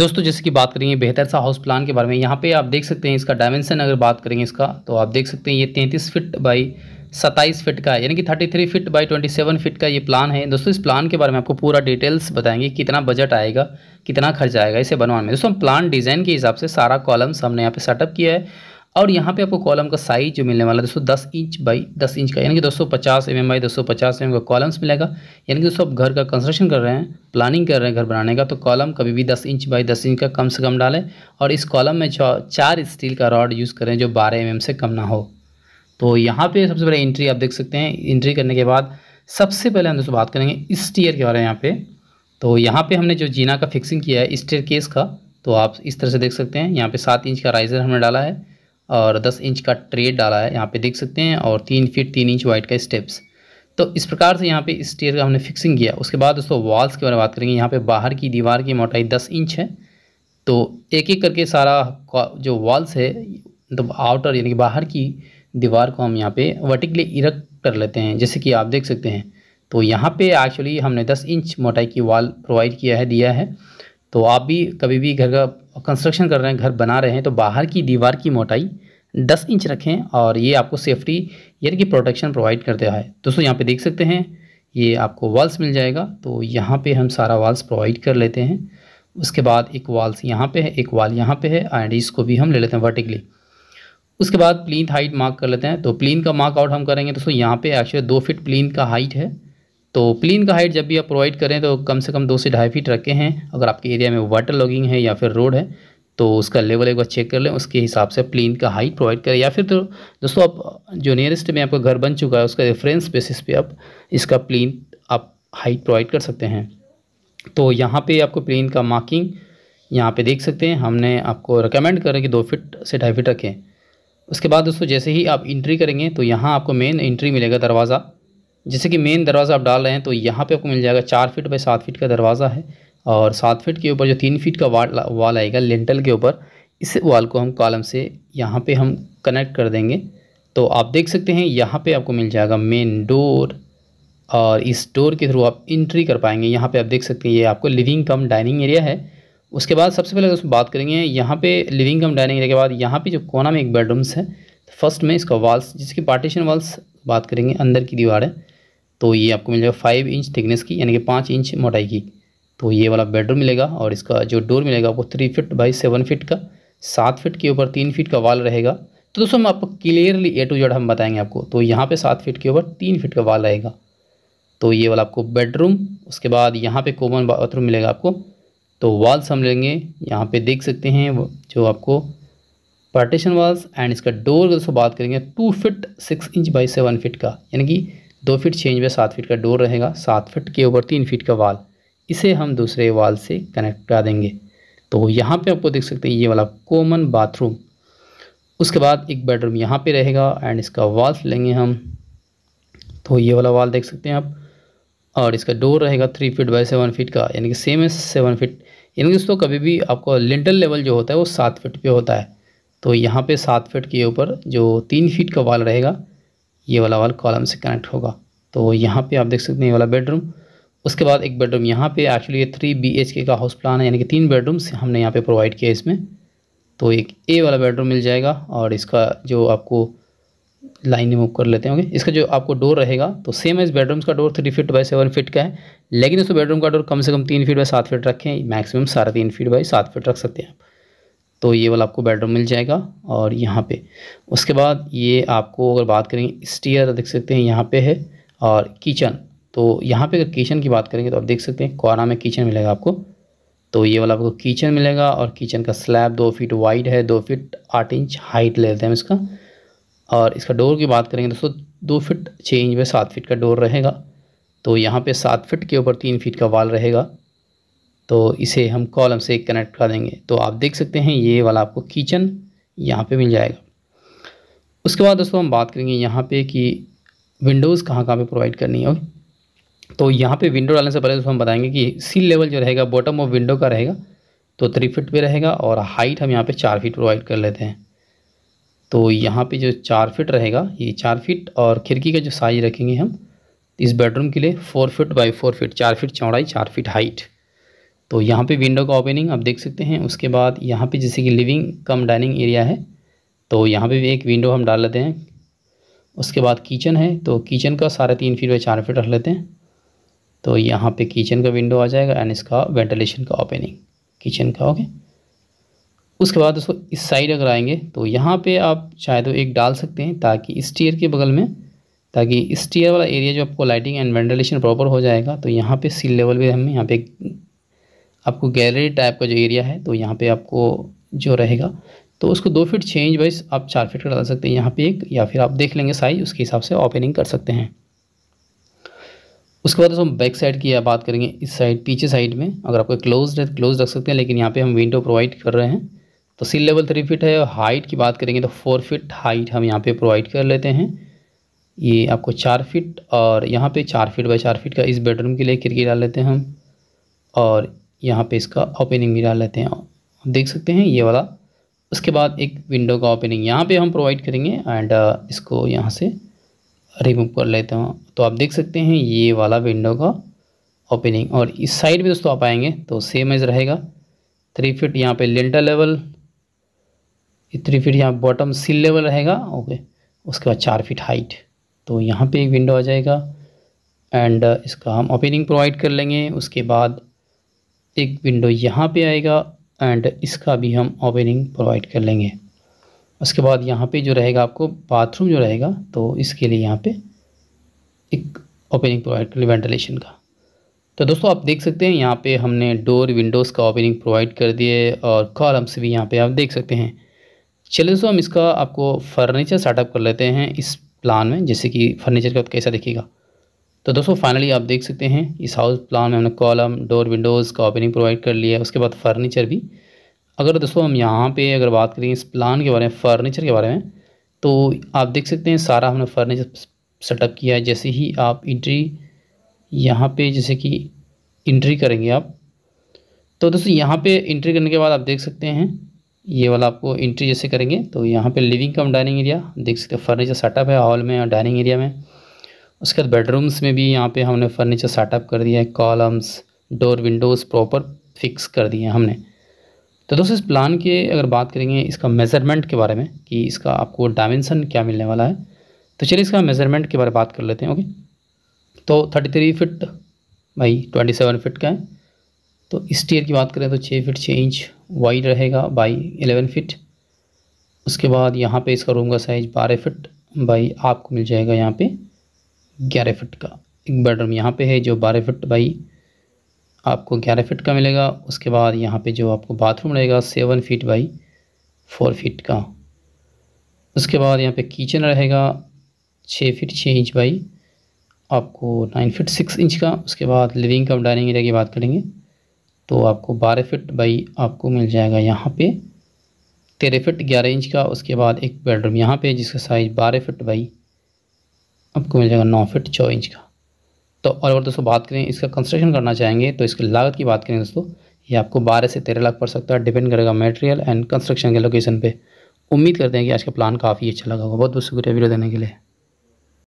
दोस्तों जैसे कि बात करेंगे बेहतर सा हाउस प्लान के बारे में यहाँ पे आप देख सकते हैं इसका डायमेंशन अगर बात करेंगे इसका तो आप देख सकते हैं ये तैंतीस फिट बाई सत्ताईस फिट का है यानी कि thirty three feet by twenty seven feet का ये प्लान है दोस्तों इस प्लान के बारे में आपको पूरा डिटेल्स बताएंगे कितना बजट आएगा कितना खर्च आएगा इसे बनवाने में दोस्तों प्लान डिज़ाइन के हिसाब से सारा कॉलम्स हमने यहाँ पे सेटअप किया है और यहाँ पे आपको कॉलम का साइज जो मिलने वाला है दोस्तों दस इंच बाई दस इंच का यानी कि दो सौ पचास एम एम बाई दो सौ पचास एम mm का कॉलम्स मिलेगा यानी कि दोस्तों आप घर का कंस्ट्रक्शन कर रहे हैं प्लानिंग कर रहे हैं घर बनाने का तो कॉलम कभी भी दस इंच बाई दस इंच का कम से कम डालें और इस कॉलम में चार स्टील का रॉड यूज़ करें जो बारह एम mm से कम ना हो तो यहाँ पर सबसे पहले एंट्री आप देख सकते हैं एंट्री करने के बाद सबसे पहले हम दोस्तों बात करेंगे स्टीयर के बारे में यहाँ पर तो यहाँ पर हमने जो जीना का फिक्सिंग किया है स्टेयर केस का तो आप इस तरह से देख सकते हैं यहाँ पर सात इंच का राइज़र हमने डाला है और 10 इंच का ट्रे डाला है यहाँ पे देख सकते हैं और तीन फीट तीन इंच वाइड का स्टेप्स तो इस प्रकार से यहाँ पे स्टेयर का हमने फिक्सिंग किया उसके बाद दोस्तों वॉल्स के बारे में बात करेंगे यहाँ पे बाहर की दीवार की मोटाई दस इंच है तो एक एक करके सारा जो वॉल्स है मतलब तो आउटर यानी कि बाहर की दीवार को हम यहाँ पर वर्टिकली इरक कर लेते हैं जैसे कि आप देख सकते हैं तो यहाँ पर एक्चुअली हमने दस इंच मोटाई की वॉल प्रोवाइड किया है दिया है तो आप भी कभी भी घर का कंस्ट्रक्शन कर रहे हैं घर बना रहे हैं तो बाहर की दीवार की मोटाई 10 इंच रखें और ये आपको सेफ्टी यानी कि प्रोटेक्शन प्रोवाइड करता है दोस्तों यहाँ पे देख सकते हैं ये आपको वाल्स मिल जाएगा तो यहाँ पे हम सारा वाल्स प्रोवाइड कर लेते हैं उसके बाद एक वाल्स यहाँ पे है एक वाल यहाँ पे है एंड इसको भी हम ले लेते हैं वर्टिकली उसके बाद प्लिन हाइट मार्क कर लेते हैं तो प्लिन का मार्क आउट हम करेंगे दोस्तों यहाँ पर एक्चुअली दो फिट प्लिन का हाइट है तो प्लिन का हाइट जब भी आप प्रोवाइड करें तो कम से कम दो से ढाई फिट रखे हैं अगर आपके एरिया में वाटर लॉगिंग है या फिर रोड है तो उसका लेवल एक बार चेक कर लें उसके हिसाब से प्लेन का हाइट प्रोवाइड करें या फिर तो दोस्तों आप जो नियरेस्ट में आपका घर बन चुका है उसका रेफरेंस बेसिस पे आप इसका प्लेन आप हाइट प्रोवाइड कर सकते हैं तो यहाँ पे आपको प्लेन का मार्किंग यहाँ पे देख सकते हैं हमने आपको रिकमेंड करें कि दो फिट से ढाई फिट रखें उसके बाद दोस्तों जैसे ही आप इंट्री करेंगे तो यहाँ आपको मेन इंट्री मिलेगा दरवाज़ा जैसे कि मेन दरवाज़ा आप डाल रहे हैं तो यहाँ पे आपको मिल जाएगा चार फीट बाई सात फीट का दरवाज़ा है और सात फीट के ऊपर जो तीन फीट का वाल वाल आएगा लेंटल के ऊपर इस वाल को हम कॉलम से यहाँ पे हम कनेक्ट कर देंगे तो आप देख सकते हैं यहाँ पे आपको मिल जाएगा मेन डोर और इस डोर के थ्रू आप इंट्री कर पाएंगे यहाँ पे आप देख सकते हैं ये आपको लिविंग कम डाइनिंग एरिया है उसके बाद सबसे पहले उसमें बात करेंगे यहाँ पर लिविंग कम डाइनिंग एरिया के बाद यहाँ पे जो कोना में एक बेडरूम्स है तो फर्स्ट में इसका वाल्स जिसकी पार्टीशन वाल्स बात करेंगे अंदर की दीवार है तो ये आपको मिल जाएगा फाइव इंच थिकनेस की यानी कि पाँच इंच मोटाई की तो ये वाला बेडरूम मिलेगा और इसका जो डोर मिलेगा आपको three feet by seven feet का सात फिट के ऊपर तीन फिट का वाल रहेगा तो दोस्तों हम आपको क्लियरली ए टू जेड हम बताएंगे आपको तो यहाँ पे सात फिट के ऊपर तीन फिट का वाल रहेगा तो ये वाला आपको बेडरूम उसके बाद यहाँ पे कॉमन बाथरूम मिलेगा आपको तो वाल्स हम लेंगे यहाँ पे देख सकते हैं जो आपको पार्टीशन वाल्स एंड इसका डोर दोस्तों बात करेंगे two feet six inch by seven feet का यानी कि दो फिट छः इंच बाई सात फिट का डोर रहेगा सात फिट के ऊपर तीन फिट का वाल इसे हम दूसरे वाल से कनेक्ट करा देंगे तो यहाँ पे आपको देख सकते हैं ये वाला कॉमन बाथरूम उसके बाद एक बेडरूम यहाँ पे रहेगा एंड इसका वाल्स लेंगे हम तो ये वाला वाल देख सकते हैं आप और इसका डोर रहेगा three feet by seven feet का यानी कि सेम है सेवन फीट यानी कि दोस्तों कभी भी आपका लिंटल लेवल जो होता है वो सात फिट पर होता है तो यहाँ पर सात फिट के ऊपर जो तीन फिट का वाल रहेगा ये वाला वाल कॉलम से कनेक्ट होगा तो यहाँ पर आप देख सकते हैं ये वाला बेडरूम उसके बाद एक बेडरूम यहाँ पे एक्चुअली ये थ्री बी एच के का हाउस प्लान है यानी कि तीन बेडरूम्स हमने यहाँ पे प्रोवाइड किया इसमें तो एक ए वाला बेडरूम मिल जाएगा और इसका जो आपको लाइन रिमूव कर लेते होंगे इसका जो आपको डोर रहेगा तो सेम है इस बेडरूम्स का door three feet by seven feet का है लेकिन उस बेडरूम का डोर कम से कम तीन फीट बाई सात फीट रखें मैक्सिमम साढ़े तीन फीट बाई सात फीट रख सकते हैं आप तो ये वाला आपको बेडरूम मिल जाएगा और यहाँ पे उसके बाद ये आपको अगर बात करें स्टीयर देख सकते हैं यहाँ पे है और किचन तो यहाँ पे अगर किचन की बात करेंगे तो आप देख सकते हैं कोरा में किचन मिलेगा आपको तो ये वाला आपको किचन मिलेगा और किचन का स्लैब दो फीट वाइड है दो फीट आठ इंच हाइट ले लेते हैं इसका और इसका डोर की बात करेंगे दोस्तों दो फिट छः इंच में सात फिट का डोर रहेगा तो यहाँ पर सात फिट के ऊपर तीन फिट का वाल रहेगा तो इसे हम कॉलम से कनेक्ट कर देंगे तो आप देख सकते हैं ये वाला आपको किचन यहाँ पे मिल जाएगा उसके बाद दोस्तों हम बात करेंगे यहाँ पे कि विंडोज़ कहाँ कहाँ पे प्रोवाइड करनी है तो यहाँ पे विंडो डालने से पहले तो हम बताएंगे कि सील लेवल जो रहेगा बॉटम ऑफ विंडो का रहेगा तो थ्री फिट पे रहेगा और हाइट हम यहाँ पे चार फिट प्रोवाइड कर लेते हैं तो यहाँ पे जो चार फिट रहेगा ये चार फिट और खिड़की का जो साइज रखेंगे हम इस बेडरूम के लिए four feet by four feet चार फिट चौड़ाई चार फिट हाइट तो यहाँ पर विंडो का ओपनिंग आप देख सकते हैं उसके बाद यहाँ पर जैसे कि लिविंग कम डाइनिंग एरिया है तो यहाँ पर भी एक विंडो हम डाल लेते हैं उसके बाद किचन है तो किचन का साढ़े तीन फिट बाई चार फिट रख लेते हैं तो यहाँ पे किचन का विंडो आ जाएगा एंड इसका वेंटिलेशन का ओपनिंग किचन का ओके उसके बाद उसको इस साइड अगर आएंगे तो यहाँ पे आप चाहे तो एक डाल सकते हैं ताकि स्टीयर के बगल में ताकि स्टीयर वाला एरिया जो आपको लाइटिंग एंड वेंटिलेशन प्रॉपर हो जाएगा तो यहाँ पे सील लेवल भी हम यहाँ पे आपको गैलरी टाइप का जो एरिया है तो यहाँ पे आपको जो रहेगा तो उसको दो फीट छः इंच वाइज आप चार फीट का डाल सकते हैं यहाँ पे एक या फिर आप देख लेंगे साइज़ उसके हिसाब से ओपनिंग कर सकते हैं उसके बाद हम बैक साइड की बात करेंगे इस साइड पीछे साइड में अगर आपको क्लोज है तो क्लोज रख सकते हैं लेकिन यहाँ पे हम विंडो प्रोवाइड कर रहे हैं तो सील लेवल थ्री फिट है और हाइट की बात करेंगे तो फोर फिट हाइट हम यहाँ पे प्रोवाइड कर लेते हैं ये आपको चार फिट और यहाँ पे चार फिट बाई चार फिट का इस बेडरूम के लिए खिड़की डाल लेते हैं हम और यहाँ पर इसका ओपनिंग भी डाल लेते हैं हम देख सकते हैं ये वाला उसके बाद एक विंडो का ओपनिंग यहाँ पर हम प्रोवाइड करेंगे एंड uh, इसको यहाँ से रिमूव कर लेते हैं तो आप देख सकते हैं ये वाला विंडो का ओपनिंग और इस साइड में दोस्तों आप आएंगे तो सेम एज रहेगा थ्री फिट यहाँ पे लेंटर लेवल थ्री फिट यहाँ बॉटम सील लेवल रहेगा ओके उसके बाद चार फिट हाइट तो यहाँ पे एक विंडो आ जाएगा एंड uh, इसका हम ओपनिंग प्रोवाइड कर लेंगे उसके बाद एक विंडो यहाँ पे आएगा एंड इसका भी हम ओपनिंग प्रोवाइड कर लेंगे उसके बाद यहाँ पे जो रहेगा आपको बाथरूम जो रहेगा तो इसके लिए यहाँ पे एक ओपनिंग प्रोवाइड कर लिया वेंटिलेशन का तो दोस्तों आप देख सकते हैं यहाँ पे हमने डोर विंडोज़ का ओपनिंग प्रोवाइड कर दिए और कॉलम्स भी यहाँ पे आप देख सकते हैं चलिए दोस्तों हम इसका आपको फर्नीचर सेटअप कर लेते हैं इस प्लान में जैसे कि फर्नीचर का कैसा दिखेगा तो दोस्तों फाइनली आप देख सकते हैं इस हाउस प्लान में हमने कॉलम डोर विंडोज़ का ओपनिंग प्रोवाइड कर लिया है उसके बाद फर्नीचर भी अगर दोस्तों हम यहाँ पर अगर बात करें इस प्लान के बारे में फर्नीचर के बारे में तो आप देख सकते हैं सारा हमने फर्नीचर सेटअप किया है जैसे ही आप इंट्री यहाँ पे जैसे कि इंट्री करेंगे आप तो दोस्तों यहाँ पे इंट्री करने के बाद आप देख सकते हैं ये वाला आपको इंट्री जैसे करेंगे तो यहाँ पे लिविंग कम डाइनिंग एरिया देख सकते हैं फर्नीचर सेटअप है हॉल में और डाइनिंग एरिया में उसके बाद बेडरूम्स में भी यहाँ पे हमने फर्नीचर सेटअप कर दिया है columns door windows proper fix कर दिए हैं हमने तो दोस्तों इस प्लान के अगर बात करेंगे इसका मेज़रमेंट के बारे में कि इसका आपको डायमेंसन क्या मिलने वाला है तो चलिए इसका मेज़रमेंट के बारे में बात कर लेते हैं ओके तो thirty three feet by twenty seven feet का है तो इस की बात करें तो छः फिट छः इंच वाइड रहेगा बाई एलेवन फिट उसके बाद यहाँ पे इसका रूम का साइज़ बारह फिट बाई आपको मिल जाएगा यहाँ पे ग्यारह फिट का एक बेडरूम यहाँ पे है जो बारह फिट बाई आपको ग्यारह फिट का मिलेगा उसके बाद यहाँ पे जो आपको बाथरूम रहेगा seven feet by four feet का उसके बाद यहाँ पर किचन रहेगा छः फिट छः इंच बाई आपको नाइन फिट सिक्स इंच का उसके बाद लिविंग कम डाइनिंग एरिया की बात करेंगे तो आपको बारह फिट बाई आपको मिल जाएगा यहाँ पे तेरह फिट ग्यारह इंच का उसके बाद एक बेडरूम यहाँ पे जिसका साइज़ बारह फिट बाई आपको मिल जाएगा नौ फिट चौ इंच का तो और अगर दोस्तों बात करें इसका कंस्ट्रक्शन करना चाहेंगे तो इसकी लागत की बात करें दोस्तों ये आपको बारह से तेरह लाख पड़ सकता है डिपेंड करेगा मटेरियल एंड कंस्ट्रक्शन के लोकेशन पर उम्मीद करते हैं कि आज का प्लान काफ़ी अच्छा लगा होगा बहुत बहुत शुक्रिया वीडियो देने के लिए